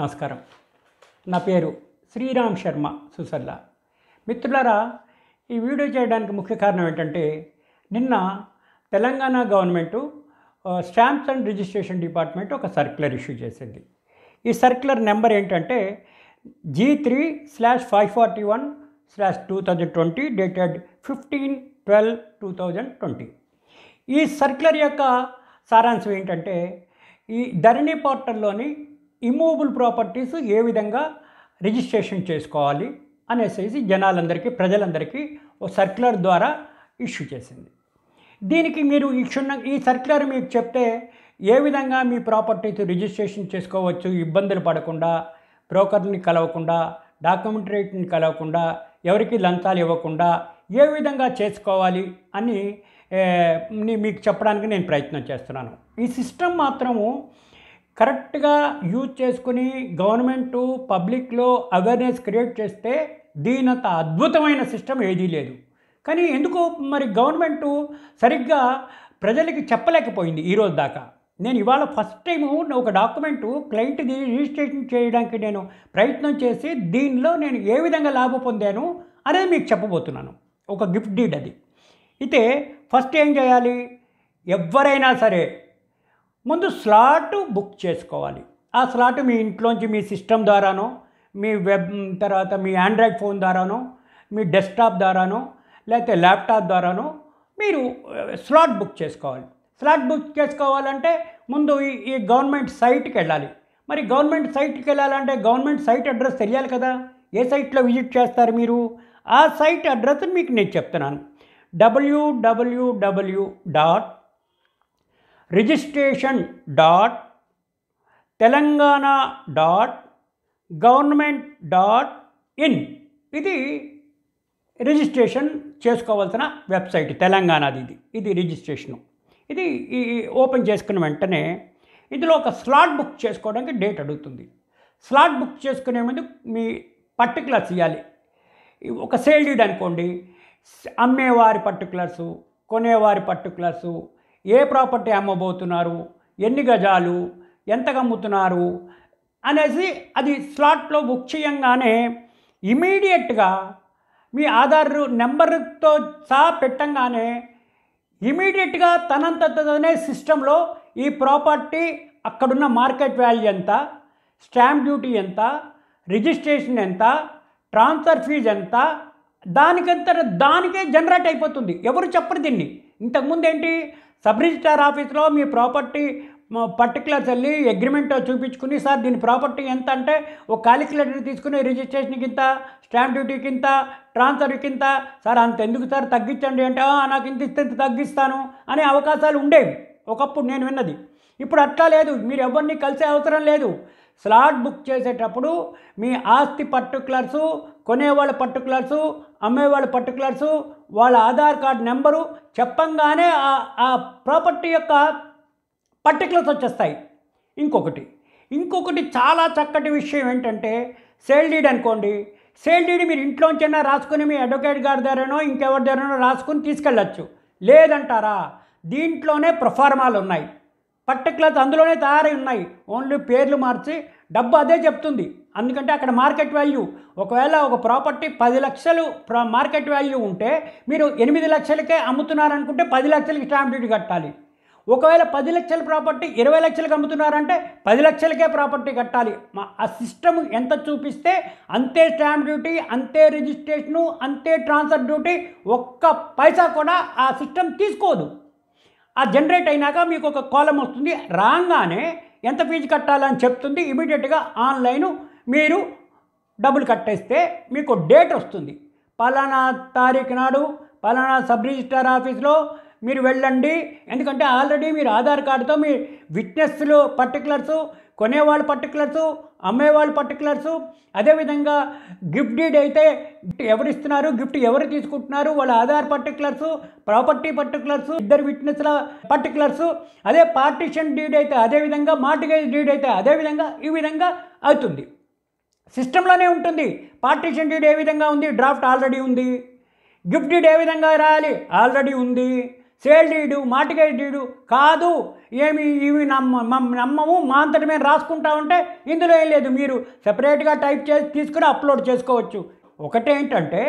నమస్కారం నా పేరు శ్రీరామ్ శర్మ సుసల్లా మిత్రులారా ఈ వీడియో చేయడానికి ముఖ్య కారణం ఏంటంటే నిన్న Telangana government stamps and registration department ఒక సర్క్యులర్ ఇష్యూ చేసింది ఈ సర్క్యులర్ నెంబర్ ఏంటంటే G three slash five forty one slash two thousand twenty dated fifteen twelve two thousand twenty ఈ సర్క్యులర్ యొక్క సారాంశం ఏంటంటే ఈ ధరణి పోర్టల్లోని ఇమ్మూవబుల్ ప్రాపర్టీస్ ఏ విధంగా రిజిస్ట్రేషన్ చేసుకోవాలి అనేసేసి జనాలందరికీ ప్రజలందరికీ ఓ సర్క్యులర్ ద్వారా ఇష్యూ చేసింది దీనికి మీరు ఇచ్చున్న ఈ సర్క్యులర్ మీకు చెప్తే ఏ విధంగా మీ ప్రాపర్టీస్ రిజిస్ట్రేషన్ చేసుకోవచ్చు ఇబ్బందులు పడకుండా బ్రోకర్ని కలవకుండా డాక్యుమెంటరీని కలవకుండా ఎవరికి లంచాలు ఇవ్వకుండా ఏ విధంగా చేసుకోవాలి అని మీకు చెప్పడానికి నేను ప్రయత్నం చేస్తున్నాను ఈ సిస్టమ్ మాత్రము కరెక్ట్గా యూజ్ చేసుకుని గవర్నమెంట్ పబ్లిక్లో అవేర్నెస్ క్రియేట్ చేస్తే దీనంత అద్భుతమైన సిస్టమ్ ఏదీ లేదు కానీ ఎందుకు మరి గవర్నమెంటు సరిగ్గా ప్రజలకి చెప్పలేకపోయింది ఈరోజు దాకా నేను ఇవాళ ఫస్ట్ టైము ఒక డాక్యుమెంటు క్లయింట్ది రిజిస్ట్రేషన్ చేయడానికి నేను ప్రయత్నం చేసి దీనిలో నేను ఏ విధంగా లాభం పొందాను అనేది మీకు చెప్పబోతున్నాను ఒక గిఫ్ట్ డీడ్ అది అయితే ఫస్ట్ ఏం చేయాలి ఎవరైనా సరే ముందు స్లాట్ బుక్ చేసుకోవాలి ఆ స్లాట్ మీ ఇంట్లోంచి మీ సిస్టమ్ ద్వారానో మీ వెబ్ తర్వాత మీ ఆండ్రాయిడ్ ఫోన్ ద్వారానో మీ డెస్క్టాప్ ద్వారానో లేకపోతే ల్యాప్టాప్ ద్వారానో మీరు స్లాట్ బుక్ చేసుకోవాలి స్లాట్ బుక్ చేసుకోవాలంటే ముందు ఈ గవర్నమెంట్ సైట్కి వెళ్ళాలి మరి గవర్నమెంట్ సైట్కి వెళ్ళాలంటే గవర్నమెంట్ సైట్ అడ్రస్ తెలియాలి కదా ఏ సైట్లో విజిట్ చేస్తారు మీరు ఆ సైట్ అడ్రస్ మీకు నేను చెప్తున్నాను W W W dot registration dot Telangana dot government dot in ఇది రిజిస్ట్రేషన్ చేసుకోవాల్సిన వెబ్సైట్ తెలంగాణది ఇది ఇది రిజిస్ట్రేషను ఇది ఈ ఓపెన్ చేసుకున్న వెంటనే ఇందులో ఒక స్లాట్ బుక్ చేసుకోవడానికి డేట్ అడుగుతుంది స్లాట్ బుక్ చేసుకునే ముందు మీ పర్టికులర్స్ ఇవ్వాలి ఒక సేల్ డీడ్ అనుకోండి అమ్మేవారి పర్టికులర్సు కొనేవారి పర్టికులర్సు ఏ ప్రాపర్టీ అమ్మబోతున్నారు ఎన్ని గజాలు ఎంత అమ్ముతున్నారు అనేసి అది స్లాట్లో బుక్ చేయంగానే ఇమీడియట్గా మీ ఆధార్ నెంబర్తో సహా పెట్టంగానే ఇమీడియట్గా తనంత తనే సిస్టంలో ఈ ప్రాపర్టీ అక్కడున్న మార్కెట్ వాల్యూ ఎంత స్టాంప్ డ్యూటీ ఎంత రిజిస్ట్రేషన్ ఎంత ట్రాన్స్ఫర్ ఫీజు ఎంత దానికంత దానికే జనరేట్ అయిపోతుంది ఎవరు చెప్పరు దీన్ని ఇంతకుముందు ఏంటి సబ్ రిజిస్టార్ ఆఫీస్లో మీ ప్రాపర్టీ పర్టికులర్స్ వెళ్ళి అగ్రిమెంట్ చూపించుకుని సార్ దీని ప్రాపర్టీ ఎంత అంటే ఒక క్యాలిక్యులేటర్ తీసుకుని రిజిస్ట్రేషన్ కింద స్టాంప్ డ్యూటీ కింద ట్రాన్స్ఫర్ కింద సార్ అంత ఎందుకు సార్ తగ్గించండి అంటే నాకు ఇంత ఇస్తే తగ్గిస్తాను అనే అవకాశాలు ఉండేవి ఒకప్పుడు నేను విన్నది ఇప్పుడు అట్లా లేదు మీరు ఎవరిని కలిసే అవసరం లేదు స్లాట్ బుక్ చేసేటప్పుడు మీ ఆస్తి పర్టికులర్సు కొనేవాళ్ళ పర్టికులర్సు అమ్మేవాళ్ళ పర్టికులర్సు వాళ్ళ ఆధార్ కార్డు నెంబరు చెప్పంగానే ఆ ప్రాపర్టీ యొక్క పర్టికులర్స్ వచ్చేస్తాయి ఇంకొకటి ఇంకొకటి చాలా చక్కటి విషయం ఏంటంటే సేల్ డీడ్ అనుకోండి సేల్ డీడ్ మీరు ఇంట్లోంచైనా రాసుకుని మీ అడ్వకేట్ గారి దగ్గరనో ఇంకెవరి దగ్గరనో రాసుకుని తీసుకెళ్ళచ్చు లేదంటారా దీంట్లోనే ప్రొఫార్మాలు ఉన్నాయి పర్టికులర్స్ అందులోనే తయారై ఉన్నాయి ఓన్లీ పేర్లు మార్చి డబ్బు అదే చెప్తుంది అందుకంటే అక్కడ మార్కెట్ వాల్యూ ఒకవేళ ఒక ప్రాపర్టీ పది లక్షలు మార్కెట్ వాల్యూ ఉంటే మీరు ఎనిమిది లక్షలకే అమ్ముతున్నారనుకుంటే పది లక్షలకి స్టాంప్ డ్యూటీ కట్టాలి ఒకవేళ పది లక్షల ప్రాపర్టీ ఇరవై లక్షలకు అమ్ముతున్నారంటే పది లక్షలకే ప్రాపర్టీ కట్టాలి మా ఆ సిస్టమ్ ఎంత చూపిస్తే అంతే స్టాంప్ డ్యూటీ అంతే రిజిస్ట్రేషను అంతే ట్రాన్స్ఫర్ డ్యూటీ ఒక్క పైసా కూడా ఆ సిస్టమ్ తీసుకోదు ఆ జనరేట్ అయినాక మీకు ఒక కాలం వస్తుంది రాగానే ఎంత ఫీజు కట్టాలని చెప్తుంది ఇమీడియట్గా ఆన్లైన్ మీరు డబ్బులు కట్టేస్తే మీకు డేట్ వస్తుంది పలానా తారీఖు నాడు పలానా సబ్ రిజిస్టార్ ఆఫీస్లో మీరు వెళ్ళండి ఎందుకంటే ఆల్రెడీ మీరు ఆధార్ కార్డుతో మీ విట్నెస్లు పర్టికులర్స్ కొనేవాళ్ళ పర్టికులర్స్ అమ్మేవాళ్ళ పర్టికులర్స్ అదేవిధంగా గిఫ్ట్ డీడ్ అయితే ఎవరిస్తున్నారు గిఫ్ట్ ఎవరు తీసుకుంటున్నారు వాళ్ళ ఆధార్ పర్టికులర్స్ ప్రాపర్టీ పర్టికులర్స్ ఇద్దరు విట్నెస్ల పర్టికులర్స్ అదే పార్టిషన్ డీడ్ అయితే అదేవిధంగా మార్టిగేజ్ డీడ్ అయితే అదేవిధంగా ఈ విధంగా అవుతుంది సిస్టంలోనే ఉంటుంది పార్టిషన్ డీడ్ ఏ విధంగా ఉంది డ్రాఫ్ట్ ఆల్రెడీ ఉంది గిఫ్ట్ డీడ్ ఏ విధంగా రాయాలి ఆల్రెడీ ఉంది సేల్డీడు మాటిగైడీడు కాదు ఏమి ఇవి నమ్మ నమ్మము మా అంతటి మేము రాసుకుంటా ఉంటే ఇందులో ఏం లేదు మీరు సపరేట్గా టైప్ చేసి తీసుకుని అప్లోడ్ చేసుకోవచ్చు ఒకటేంటంటే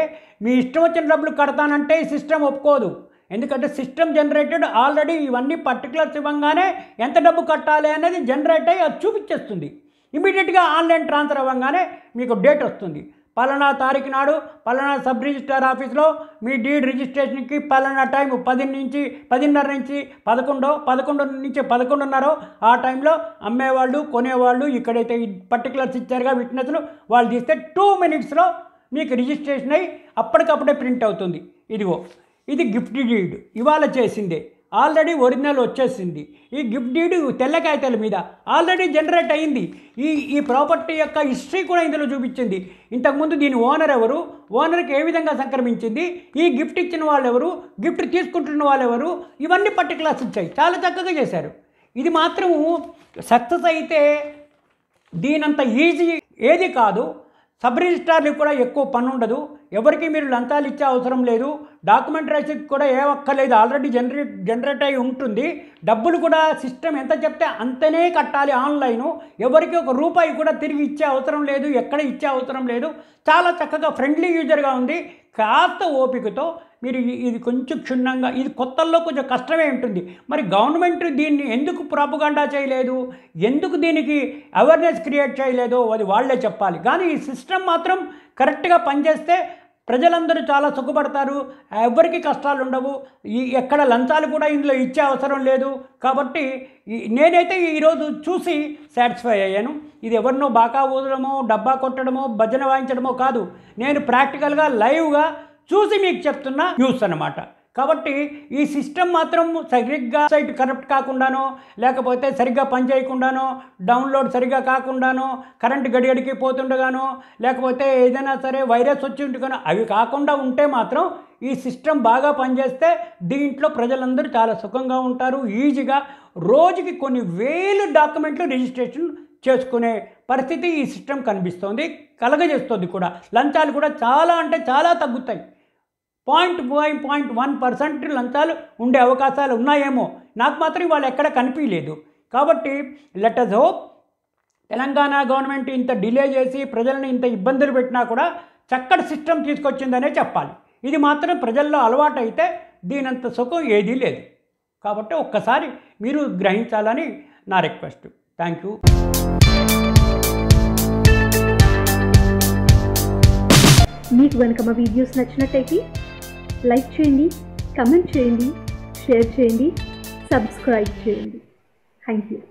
మీ ఇష్టం వచ్చిన డబ్బులు కడతానంటే ఈ సిస్టమ్ ఒప్పుకోదు ఎందుకంటే సిస్టమ్ జనరేటెడ్ ఆల్రెడీ ఇవన్నీ పర్టికులర్స్ ఇవ్వంగానే ఎంత డబ్బు కట్టాలి అనేది జనరేట్ అయ్యి అది చూపించేస్తుంది ఇమీడియట్గా ఆన్లైన్ ట్రాన్స్ఫర్ అవ్వగానే మీకు డేట్ వస్తుంది పలానా తారీఖు నాడు పలానా సబ్ రిజిస్టార్ ఆఫీస్లో మీ డీడ్ రిజిస్ట్రేషన్కి పలానా టైం పది నుంచి పదిన్నర నుంచి పదకొండో పదకొండు నుంచి పదకొండున్నర ఆ టైంలో అమ్మేవాళ్ళు కొనేవాళ్ళు ఇక్కడైతే పర్టికులర్స్ ఇచ్చారుగా విట్నెస్లు వాళ్ళు తీస్తే టూ మినిట్స్లో మీకు రిజిస్ట్రేషన్ అయ్యి అప్పటికప్పుడే ప్రింట్ అవుతుంది ఇదిగో ఇది గిఫ్ట్ డీడ్ ఇవాళ చేసిందే ఆల్రెడీ ఒరిజినల్ వచ్చేసింది ఈ గిఫ్ట్ డీడ్ తెల్ల కాగితాల మీద ఆల్రెడీ జనరేట్ అయింది ఈ ఈ ప్రాపర్టీ యొక్క హిస్టరీ కూడా ఇందులో చూపించింది ఇంతకుముందు దీని ఓనర్ ఎవరు ఓనర్కి ఏ విధంగా సంక్రమించింది ఈ గిఫ్ట్ ఇచ్చిన వాళ్ళు ఎవరు గిఫ్ట్ తీసుకుంటున్న వాళ్ళు ఎవరు ఇవన్నీ పర్టికులర్స్ ఇచ్చాయి చాలా చక్కగా చేశారు ఇది మాత్రము సక్సెస్ అయితే దీనంత ఈజీ ఏది కాదు సబ్ రిజిస్ట్రార్లకు కూడా ఎక్కువ పని ఉండదు ఎవరికి మీరు లంచాలు ఇచ్చే అవసరం లేదు డాక్యుమెంటరీస్ కూడా ఏ ఒక్కర్లేదు ఆల్రెడీ జనరేట్ జనరేట్ అయి ఉంటుంది డబ్బులు కూడా సిస్టమ్ ఎంత చెప్తే అంతనే కట్టాలి ఆన్లైన్ ఎవరికి ఒక రూపాయి కూడా తిరిగి ఇచ్చే అవసరం లేదు ఎక్కడ ఇచ్చే అవసరం లేదు చాలా చక్కగా ఫ్రెండ్లీ యూజర్గా ఉంది కాస్త ఓపికతో మీరు ఇది కొంచెం క్షుణ్ణంగా ఇది కొత్తల్లో కొంచెం కష్టమే ఉంటుంది మరి గవర్నమెంట్ దీన్ని ఎందుకు ప్రాపగాండా చేయలేదు ఎందుకు దీనికి అవేర్నెస్ క్రియేట్ చేయలేదో అది వాళ్ళే చెప్పాలి కానీ ఈ సిస్టమ్ మాత్రం కరెక్ట్గా పనిచేస్తే ప్రజలందరూ చాలా సుఖపడతారు ఎవరికి కష్టాలు ఉండవు ఈ ఎక్కడ లంచాలు కూడా ఇందులో ఇచ్చే అవసరం లేదు కాబట్టి నేనైతే ఈరోజు చూసి సాటిస్ఫై అయ్యాను ఇది ఎవరినో బాకా ఊదడమో డబ్బా కొట్టడమో భజన వాయించడమో కాదు నేను ప్రాక్టికల్గా లైవ్గా చూసి మీకు చెప్తున్న న్యూస్ అనమాట కాబట్టి ఈ సిస్టమ్ మాత్రం సరిగ్గా సైట్ కరప్ట్ కాకుండానో లేకపోతే సరిగ్గా పనిచేయకుండానో డౌన్లోడ్ సరిగ్గా కాకుండానో కరెంట్ గడిగడికి పోతుండగానో లేకపోతే ఏదైనా సరే వైరస్ వచ్చి ఉంటుగానో అవి కాకుండా ఉంటే మాత్రం ఈ సిస్టమ్ బాగా పనిచేస్తే దీంట్లో ప్రజలందరూ చాలా సుఖంగా ఉంటారు ఈజీగా రోజుకి కొన్ని వేలు డాక్యుమెంట్లు రిజిస్ట్రేషన్ చేసుకునే పరిస్థితి ఈ సిస్టమ్ కనిపిస్తోంది కలగజేస్తుంది కూడా లంచాలు కూడా చాలా అంటే చాలా తగ్గుతాయి point five point one percent లంచాలు ఉండే అవకాశాలు ఉన్నాయేమో నాకు మాత్రం వాళ్ళు ఎక్కడ కనిపించలేదు కాబట్టి లెటస్ హోప్ తెలంగాణ గవర్నమెంట్ ఇంత డిలే చేసి ప్రజలను ఇంత ఇబ్బందులు పెట్టినా కూడా చక్కటి సిస్టమ్ తీసుకొచ్చిందనే చెప్పాలి ఇది మాత్రం ప్రజల్లో అలవాటు అయితే దీనంత సుఖం ఏదీ లేదు కాబట్టి ఒక్కసారి మీరు గ్రహించాలని నా రిక్వెస్ట్ థ్యాంక్ యూ మీకు వెనుక మా వీడియోస్ నచ్చినట్టయితే లైక్ చేయండి కమెంట్ చేయండి షేర్ చేయండి సబ్స్క్రైబ్ చేయండి థ్యాంక్ యూ